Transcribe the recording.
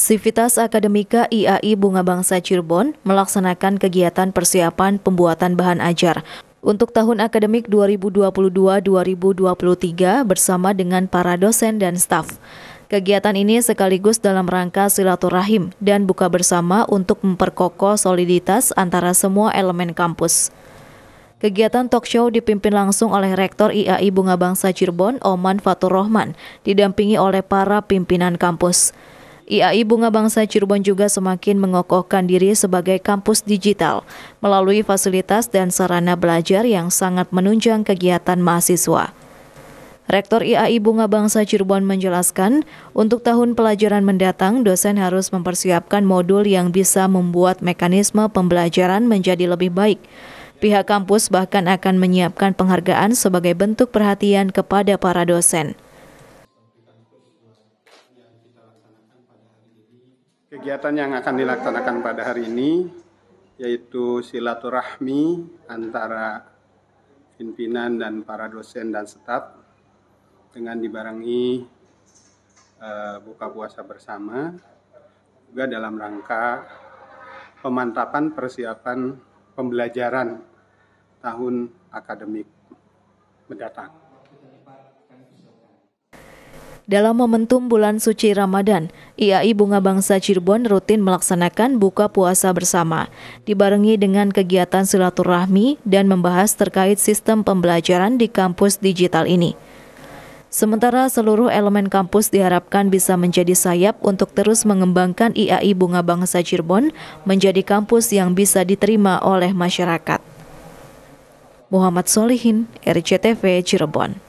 Sivitas Akademika IAI Bunga Bangsa Cirebon melaksanakan kegiatan persiapan pembuatan bahan ajar untuk tahun akademik 2022-2023 bersama dengan para dosen dan staf. Kegiatan ini sekaligus dalam rangka silaturahim dan buka bersama untuk memperkokoh soliditas antara semua elemen kampus. Kegiatan talk show dipimpin langsung oleh Rektor IAI Bunga Bangsa Cirebon, Oman Fatur Rohman, didampingi oleh para pimpinan kampus. IAI Bunga Bangsa Cirebon juga semakin mengokohkan diri sebagai kampus digital melalui fasilitas dan sarana belajar yang sangat menunjang kegiatan mahasiswa. Rektor IAI Bunga Bangsa Cirebon menjelaskan, untuk tahun pelajaran mendatang, dosen harus mempersiapkan modul yang bisa membuat mekanisme pembelajaran menjadi lebih baik. Pihak kampus bahkan akan menyiapkan penghargaan sebagai bentuk perhatian kepada para dosen. Kegiatan yang akan dilaksanakan pada hari ini yaitu silaturahmi antara pimpinan dan para dosen dan staf dengan dibarengi eh, buka puasa bersama juga dalam rangka pemantapan persiapan pembelajaran tahun akademik mendatang. Dalam momentum bulan suci Ramadan, IAI Bunga Bangsa Cirebon rutin melaksanakan buka puasa bersama, dibarengi dengan kegiatan silaturahmi dan membahas terkait sistem pembelajaran di kampus digital ini. Sementara seluruh elemen kampus diharapkan bisa menjadi sayap untuk terus mengembangkan IAI Bunga Bangsa Cirebon menjadi kampus yang bisa diterima oleh masyarakat. Muhammad Solihin, RCTV Cirebon.